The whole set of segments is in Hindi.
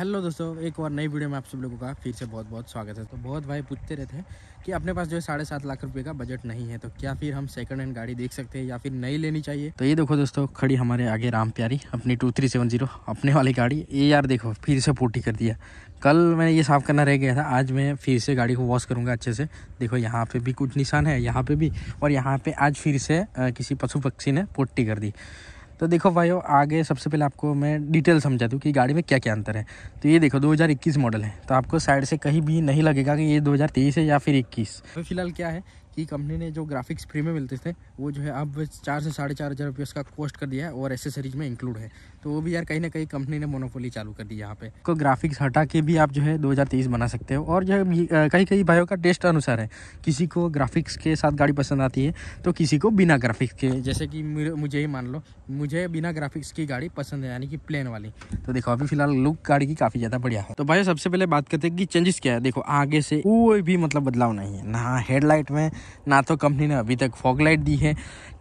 हेलो दोस्तों एक और नई वीडियो में आप सब लोगों का फिर से बहुत बहुत स्वागत है तो बहुत भाई पूछते रहते हैं कि अपने पास जो है साढ़े सात लाख रुपए का बजट नहीं है तो क्या फिर हम सेकंड हैंड गाड़ी देख सकते हैं या फिर नई लेनी चाहिए तो ये देखो दोस्तों खड़ी हमारे आगे राम प्यारी अपनी टू थ्री सेवन जीरो अपने वाली गाड़ी ये यार देखो फिर से पोटी कर दिया कल मैंने ये साफ़ करना रह गया था आज मैं फिर से गाड़ी को वॉश करूँगा अच्छे से देखो यहाँ पर भी कुछ निशान है यहाँ पर भी और यहाँ पे आज फिर से किसी पशु पक्षी ने पोटी कर दी तो देखो भाइयों आगे सबसे पहले आपको मैं डिटेल समझा दूँ कि गाड़ी में क्या क्या अंतर है तो ये देखो 2021 मॉडल है तो आपको साइड से कहीं भी नहीं लगेगा कि ये 2023 है या फिर 21 तो फिलहाल क्या है कि कंपनी ने जो ग्राफिक्स फ्री में मिलते थे वो जो है अब चार से साढ़े चार हज़ार रुपये उसका कॉस्ट कर दिया है और एसेसरीज में इंक्लूड है तो वो भी यार कहीं ना कहीं कंपनी ने मोनोपोली चालू कर दी यहाँ पे को ग्राफिक्स हटा के भी आप जो है 2023 बना सकते हो और जो है कहीं कहीं भाइयों का टेस्ट अनुसार है किसी को ग्राफिक्स के साथ गाड़ी पसंद आती है तो किसी को बिना ग्राफिक्स के जैसे कि मुझे ही मान लो मुझे बिना ग्राफिक्स की गाड़ी पसंद है यानी कि प्लेन वाली तो देखो अभी फिलहाल लुक गाड़ी की काफ़ी ज़्यादा बढ़िया है तो भाई सबसे पहले बात करते हैं कि चेंजेस क्या है देखो आगे से कोई भी मतलब बदलाव नहीं है ना हेडलाइट में ना तो कंपनी ने अभी तक फॉग लाइट दी है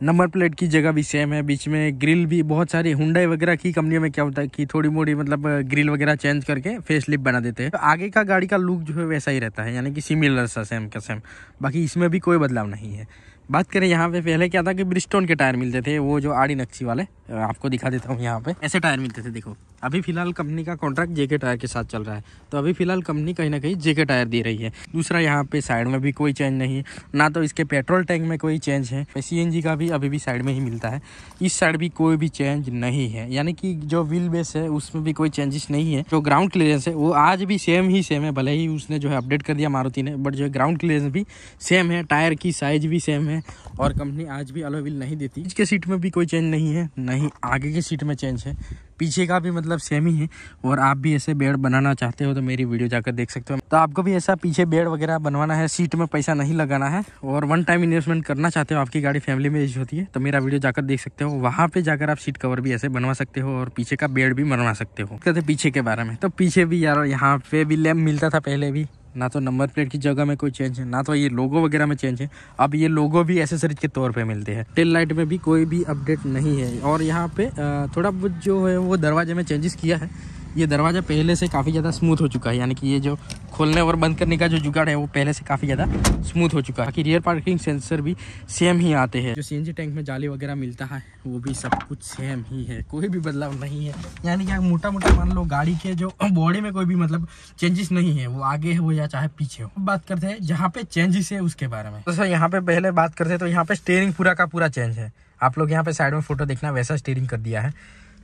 नंबर प्लेट की जगह भी सेम है बीच में ग्रिल भी बहुत सारी हुडाई वगैरह की कंपनियों में क्या होता है कि थोड़ी मोड़ी मतलब ग्रिल वगैरह चेंज करके फेस लिप बना देते हैं तो आगे का गाड़ी का लुक जो है वैसा ही रहता है यानी कि सिमिलर सा सेम का सेम बाकी इसमें भी कोई बदलाव नहीं है बात करें यहाँ पे पहले क्या था कि ब्रिस्टोन के टायर मिलते थे वो जो आड़ी नक्सी वाले आपको दिखा देता हूँ यहाँ पे ऐसे टायर मिलते थे देखो अभी फिलहाल कंपनी का कॉन्ट्रैक्ट जेके टायर के साथ चल रहा है तो अभी फिलहाल कंपनी कहीं ना कहीं जेके टायर दे रही है दूसरा यहाँ पे साइड में भी कोई चेंज नहीं है ना तो इसके पेट्रोल टैंक में कोई चेंज है सी का भी अभी भी साइड में ही मिलता है इस साइड भी कोई भी चेंज नहीं है यानी कि जो व्हील बेस है उसमें भी कोई चेंजेस नहीं है जो ग्राउंड क्लियरेंस है वो आज भी सेम ही सेम है भले ही उसने जो है अपडेट कर दिया मारुति ने बट जो है ग्राउंड क्लियरेंस भी सेम है टायर की साइज भी सेम है और कंपनी आज भी अलोविल नहीं देती इसके सीट में भी कोई चेंज नहीं है नहीं आगे की सीट में चेंज है पीछे का भी मतलब सेम ही है और आप भी ऐसे बेड बनाना चाहते हो तो मेरी वीडियो जाकर देख सकते हो तो आपको भी ऐसा पीछे बेड वगैरह बनवाना है सीट में पैसा नहीं लगाना है और वन टाइम इन्वेस्टमेंट करना चाहते हो आपकी गाड़ी फैमिली में यूज होती है तो मेरा वीडियो जाकर देख सकते हो वहाँ पर जाकर आप सीट कवर भी ऐसे बनवा सकते हो और पीछे का बेड भी बनवा सकते हो कहते पीछे के बारे में तो पीछे भी यार यहाँ पे भी लैम्प मिलता था पहले भी ना तो नंबर प्लेट की जगह में कोई चेंज है ना तो ये लोगो वगैरह में चेंज है अब ये लोगो भी एसेसरीज के तौर पे मिलते हैं टेल लाइट में भी कोई भी अपडेट नहीं है और यहाँ पे थोड़ा बहुत जो है वो दरवाजे में चेंजेस किया है ये दरवाज़ा पहले से काफ़ी ज़्यादा स्मूथ हो चुका है यानी कि ये जो खोलने और बंद करने का जो जुगाड़ है वो पहले से काफ़ी ज़्यादा स्मूथ हो चुका है बाकी रियर पार्किंग सेंसर भी सेम ही आते हैं जो सी टैंक में जाली वगैरह मिलता है वो भी सब कुछ सेम ही है कोई भी बदलाव नहीं है यानी कि मोटा मोटा मान लो गाड़ी के जो बॉडी में कोई भी मतलब चेंजेस नहीं है वो आगे हो या चाहे पीछे हो बात करते हैं जहाँ पे चेंजेस है उसके बारे में दोस्तों यहाँ पे पहले बात करते हैं तो यहाँ पे स्टेयरिंग पूरा का पूरा चेंज है आप लोग यहाँ पे साइड में फोटो देखना वैसा स्टेयरिंग कर दिया है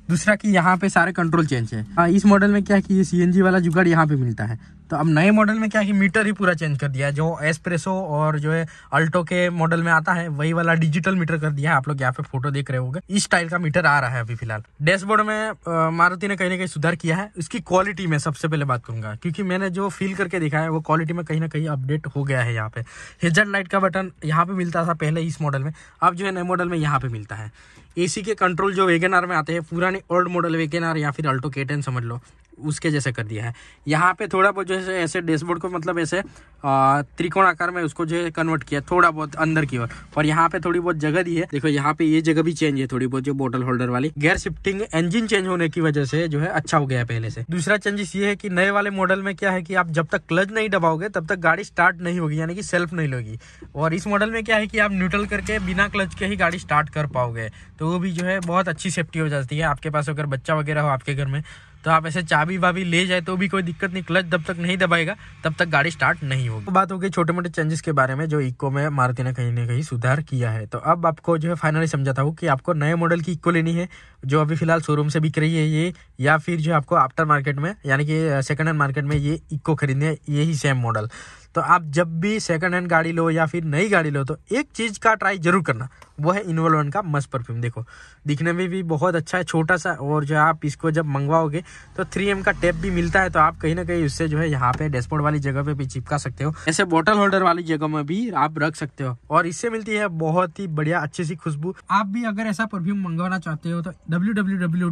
दूसरा कि यहाँ पे सारे कंट्रोल चेंज है आ, इस मॉडल में क्या है कि ये सी वाला जुगाड़ यहाँ पे मिलता है तो अब नए मॉडल में क्या है कि मीटर ही पूरा चेंज कर दिया है जो एस्प्रेसो और जो है अल्टो के मॉडल में आता है वही वाला डिजिटल मीटर कर दिया है आप लोग यहाँ पे फोटो देख रहे होंगे इस टाइल का मीटर आ रहा है अभी फिलहाल डैशबोर्ड में मारुति ने कहीं ना कहीं सुधार किया है इसकी क्वालिटी में सबसे पहले बात करूंगा क्योंकि मैंने जो फील करके देखा है वो क्वालिटी में कहीं ना कहीं अपडेट हो गया है यहाँ पे हेजर लाइट का बटन यहाँ पे मिलता था पहले इस मॉडल में अब जो है नए मॉडल में यहाँ पे मिलता है ए के कंट्रोल जो वेगन में आते हैं पुराने ओल्ड मॉडल वेगन या फिर अल्टो के समझ लो उसके जैसे कर दिया है यहाँ पे थोड़ा बहुत जो है ऐसे ऐसे डैशबोर्ड को मतलब ऐसे त्रिकोण आकार में उसको जो है कन्वर्ट किया थोड़ा बहुत अंदर की ओर और यहाँ पे थोड़ी बहुत जगह दी है देखो यहाँ पे ये जगह भी चेंज है थोड़ी बहुत जो बोटल होल्डर वाली गेयर शिफ्टिंग इंजन चेंज होने की वजह से जो है अच्छा हो गया पहले से दूसरा चेंजेस ये है कि नए वाले मॉडल में क्या है कि आप जब तक क्लच नहीं दबाओगे तब तक गाड़ी स्टार्ट नहीं होगी यानी कि सेल्फ नहीं लोगी और इस मॉडल में क्या है कि आप न्यूट्रल करके बिना क्लच के ही गाड़ी स्टार्ट कर पाओगे तो वो भी जो है बहुत अच्छी सेफ्टी हो जाती है आपके पास अगर बच्चा वगैरह हो आपके घर में तो आप ऐसे चाबी वाबी ले जाए तो भी कोई दिक्कत नहीं क्लच जब तक नहीं दबाएगा तब तक गाड़ी स्टार्ट नहीं होगी तो बात हो गई छोटे मोटे चेंजेस के बारे में जो इको में मारुति ने कहीं ना कहीं सुधार किया है तो अब आपको जो है फाइनली समझाता हूँ कि आपको नए मॉडल की इको लेनी है जो अभी फिलहाल शोरूम से बिक रही है ये या फिर जो आपको आफ्टर मार्केट में यानी कि सेकेंड हैंड मार्केट में ये इको खरीदनी है यही सेम मॉडल तो आप जब भी सेकंड हैंड गाड़ी लो या फिर नई गाड़ी लो तो एक चीज़ का ट्राई जरूर करना वो है इनवोल्वन का मस्त परफ्यूम देखो दिखने में भी बहुत अच्छा है छोटा सा और जो आप इसको जब मंगवाओगे तो थ्री एम का टेप भी मिलता है तो आप कहीं ना कहीं उससे जो है यहाँ पे डैशबोर्ड वाली जगह पे भी चिपका सकते हो ऐसे बॉटल होल्डर वाली जगह में भी आप रख सकते हो और इससे मिलती है बहुत ही बढ़िया अच्छी सी खुशबू आप भी अगर ऐसा परफ्यूम मंगवाना चाहते हो तो डब्ल्यू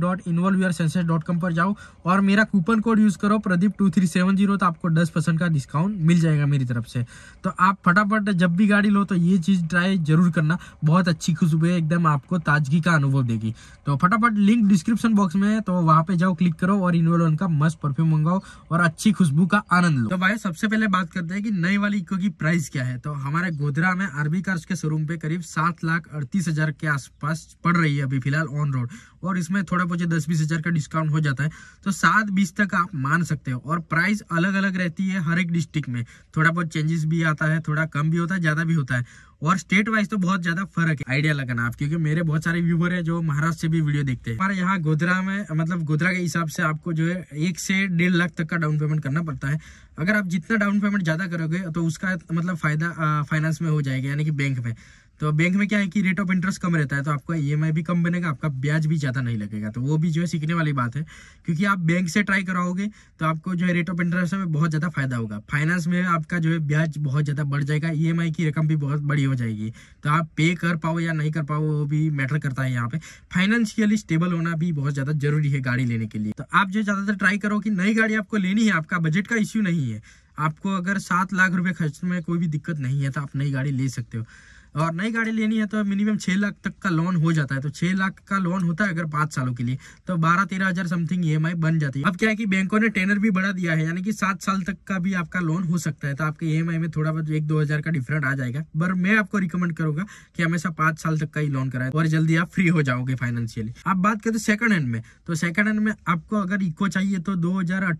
पर जाओ और मेरा कूपन कोड यूज करो प्रदीप टू तो आपको दस परसेंट का डिस्काउंट मिल जाएगा मेरी तरफ से तो आप फटाफट जब भी गाड़ी लो तो ये चीज़ ट्राई जरूर करना बहुत अच्छी खुशबू है एकदम आपको ताजगी का अनुभव देगी तो फटाफट लिंक डिस्क्रिप्शन बॉक्स में है तो वहाँ पे जाओ क्लिक करो और इनोलोन का मस्त परफ्यूम मंगाओ और अच्छी खुशबू का आनंद लो तो भाई सबसे पहले बात करते हैं कि नई वाली इको की प्राइस क्या है तो हमारे गोधरा में आरबी कार्स के शोरूम पे करीब सात लाख अड़तीस हजार के आसपास पड़ रही है अभी फिलहाल ऑन रोड और इसमें थोड़ा बहुत दस बीस हजार का डिस्काउंट हो जाता है तो सात बीस तक आप मान सकते हो और प्राइस अलग अलग रहती है हर एक डिस्ट्रिक्ट में तो थोड़ा बहुत चेंजेस भी आता है थोड़ा कम भी होता है ज़्यादा भी होता है और स्टेट वाइज तो बहुत ज़्यादा फर्क है आइडिया लगाना आप क्योंकि मेरे बहुत सारे व्यूवर है जो महाराष्ट्र से भी वीडियो देखते हैं हमारे यहाँ गोधरा में मतलब गोधरा के हिसाब से आपको जो है एक से डेढ़ लाख तक का डाउन पेमेंट करना पड़ता है अगर आप जितना डाउन पेमेंट ज़्यादा करोगे तो उसका मतलब फायदा फाइनेंस में हो जाएगा यानी कि बैंक में तो बैंक में क्या है कि रेट ऑफ इंटरेस्ट कम रहता है तो आपका ई e भी कम बनेगा आपका ब्याज भी ज़्यादा नहीं लगेगा तो वो भी जो है सीखने वाली बात है क्योंकि आप बैंक से ट्राई कराओगे तो आपको जो है रेट ऑफ इंटरेस्ट में बहुत ज़्यादा फायदा होगा फाइनेंस में आपका जो है ब्याज बहुत ज़्यादा बढ़ जाएगा ई e की रकम भी बहुत बड़ी हो जाएगी तो आप पे कर पाओ या नहीं कर पाओ वो भी मैटर करता है यहाँ पे फाइनेंशियली स्टेबल होना भी बहुत ज़्यादा जरूरी है गाड़ी लेने के लिए तो आप जो ज़्यादातर ट्राई करो कि नई गाड़ी आपको लेनी है आपका बजट का इश्यू नहीं है आपको अगर सात लाख रुपये खर्च में कोई भी दिक्कत नहीं है तो आप नई गाड़ी ले सकते हो और नई गाड़ी लेनी है तो मिनिमम छः लाख तक का लोन हो जाता है तो छः लाख का लोन होता है अगर पाँच सालों के लिए तो बारह तेरह हज़ार समथिंग ई बन जाती है अब क्या है कि बैंकों ने टेनर भी बढ़ा दिया है यानी कि सात साल तक का भी आपका लोन हो सकता है तो आपके ई e में थोड़ा बहुत एक दो हज़ार का डिफरेंट आ जाएगा पर मैं आपको रिकमेंड करूंगा कि हमेशा पाँच साल तक का ही लोन कराए और जल्दी आप फ्री हो जाओगे फाइनेंशियली आप बात करें सेकंड हैंड में तो सेकंड हैंड में आपको अगर इको चाहिए तो दो हज़ार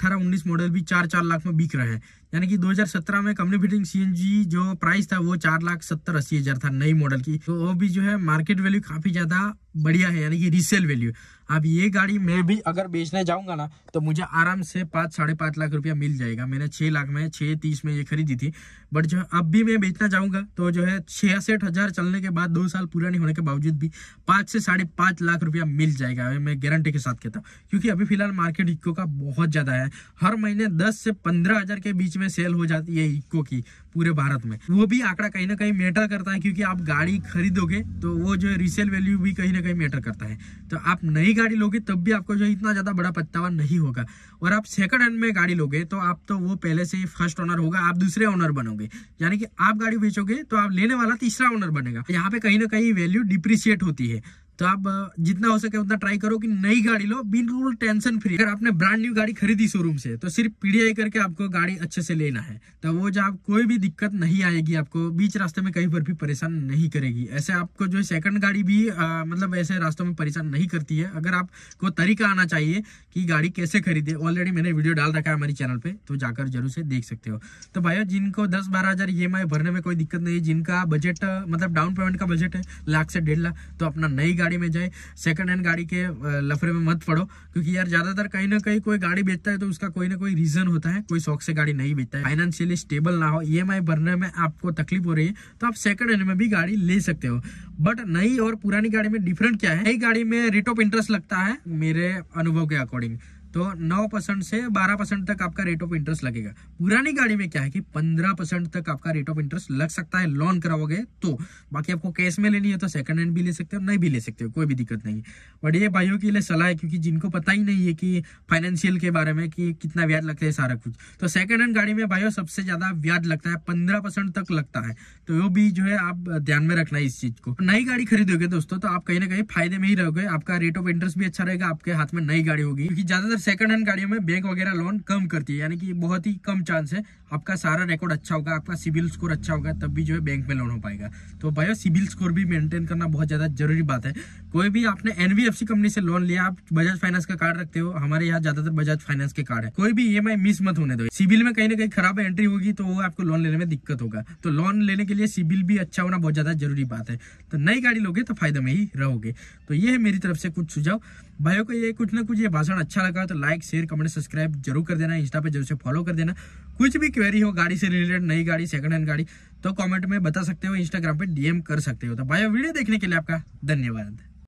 मॉडल भी चार चार लाख में बिक रहे हैं यानी कि 2017 में कम्युनिफिटिंग सी जो प्राइस था वो चार लाख सत्तर अस्सी हज़ार था नई मॉडल की तो वो भी जो है मार्केट वैल्यू काफी ज्यादा बढ़िया है यानी कि रीसेल वैल्यू अब ये गाड़ी मैं भी अगर बेचने जाऊंगा ना तो मुझे आराम से पाँच साढ़े पाँच लाख रुपया मिल जाएगा मैंने छः लाख में छः तीस में ये खरीदी थी बट जो अब भी मैं बेचना चाहूँगा तो जो है छियासठ हज़ार चलने के बाद दो साल पूरा नहीं होने के बावजूद भी पाँच से साढ़े पाँच लाख रुपया मिल जाएगा मैं गारंटी के साथ कहता हूँ क्योंकि अभी फिलहाल मार्केट इक्को का बहुत ज़्यादा है हर महीने दस से पंद्रह हज़ार के बीच में सेल हो जाती है इक्को की पूरे भारत में वो भी आंकड़ा कहीं ना कहीं मैटर करता है क्योंकि आप गाड़ी खरीदोगे तो वो जो है रीसेल वैल्यू भी कहीं ना ना कहीं मैटर करता है तो आप नई गाड़ी लोगे तब भी आपको जो इतना ज़्यादा बड़ा पत्तावा नहीं होगा और आप सेकंड हैंड में गाड़ी लोगे तो आप तो वो पहले से ही फर्स्ट ओनर होगा आप दूसरे ओनर बनोगे यानी कि आप गाड़ी बेचोगे तो आप लेने वाला तीसरा ओनर बनेगा यहाँ पे कहीं ना कहीं वैल्यू डिप्रिशिएट होती है तो आप जितना हो सके उतना ट्राई करो कि नई गाड़ी लो बिल्कुल टेंशन फ्री अगर आपने ब्रांड न्यू गाड़ी खरीदी शोरूम से तो सिर्फ पीडीआई करके आपको गाड़ी अच्छे से लेना है तो वो जो आप कोई भी दिक्कत नहीं आएगी आपको बीच रास्ते में कहीं पर भी परेशान नहीं करेगी ऐसे आपको जो सेकंड गाड़ी भी आ, मतलब ऐसे रास्तों में परेशान नहीं करती है अगर आपको तरीका आना चाहिए कि गाड़ी कैसे खरीदे ऑलरेडी मैंने वीडियो डाल रखा है हमारे चैनल पर तो जाकर जरूर से देख सकते हो तो भाई जिनको दस बारह हज़ार ई e भरने में कोई दिक्कत नहीं है जिनका बजट मतलब डाउन पेमेंट का बजट है लाख से डेढ़ लाख तो अपना नई गाड़ी गाड़ी में जाए सेकंड हैंड गाड़ी के लफड़े में मत पड़ो क्योंकि यार ज़्यादातर कहीं ना कहीं कोई गाड़ी बेचता है तो उसका कोई ना कोई रीज़न होता है कोई शौक से गाड़ी नहीं बेचता है फाइनेंशियली स्टेबल ना हो ई भरने में आपको तकलीफ हो रही है तो आप सेकंड हैंड में भी गाड़ी ले सकते हो बट नई और पुरानी गाड़ी में डिफरेंट क्या है नई गाड़ी में रेट ऑफ इंटरेस्ट लगता है मेरे अनुभव के अकॉर्डिंग तो नौ परसेंट से बारह परसेंट तक आपका रेट ऑफ इंटरेस्ट लगेगा पुरानी गाड़ी में क्या है कि पंद्रह परसेंट तक आपका रेट ऑफ इंटरेस्ट लग सकता है लोन कराओगे तो बाकी आपको कैश में लेनी है तो सेकंड हैंड भी ले सकते हो नहीं भी ले सकते हो कोई भी दिक्कत नहीं बट ये भाइयों के लिए सलाह है क्योंकि जिनको पता ही नहीं है कि फाइनेंशियल के बारे में कि कितना ब्याज लगता है सारा कुछ तो सेकेंड हैंड गाड़ी में भाइयों सबसे ज़्यादा ब्याज लगता है पंद्रह तक लगता है तो वो भी जो है आप ध्यान में रखना है इस चीज़ को नई गाड़ी खरीदोगे दोस्तों तो आप कहीं ना कहीं फायदे में ही रहोगे आपका रेट ऑफ इंटरेस्ट भी अच्छा रहेगा आपके हाथ में नई गाड़ी होगी क्योंकि ज़्यादातर सेकंड हैंड गाड़ियों में बैंक वगैरह लोन कम करती है यानी कि बहुत ही कम चांस है आपका सारा रिकॉर्ड अच्छा होगा आपका सिविल स्कोर अच्छा होगा तब भी जो है बैंक में लोन हो पाएगा तो भाई सिविल स्कोर भी मेंटेन करना बहुत ज़्यादा जरूरी बात है कोई भी आपने एनबीएफसी कंपनी से लोन लिया आप बजाज फाइनेंस का कार्ड रखते हो हमारे यहाँ ज़्यादातर बजाज फाइनेंस के कार्ड है कोई भी ई e मिस मत होने दो सिविल में कहीं ना कहीं खराब एंट्री होगी तो वो आपको लोन लेने में दिक्कत होगा तो लोन लेने के लिए सिविल भी अच्छा होना बहुत ज़्यादा जरूरी बात है तो नई गाड़ी लोगे तो फायदे में ही रहोगे तो ये है मेरी तरफ से कुछ सुझाव भाइयों को ये कुछ ना कुछ ये भाषण अच्छा लगा तो लाइक शेयर कमेंट सब्सक्राइब जरूर कर देना इंस्टा पे जरूर से फॉलो कर देना कुछ भी क्वेरी हो गाड़ी से रिलेटेड नई गाड़ी सेकंड हैंड गाड़ी तो कमेंट में बता सकते हो इंस्टाग्राम पे डीएम कर सकते हो तो भाई वीडियो देखने के लिए आपका धन्यवाद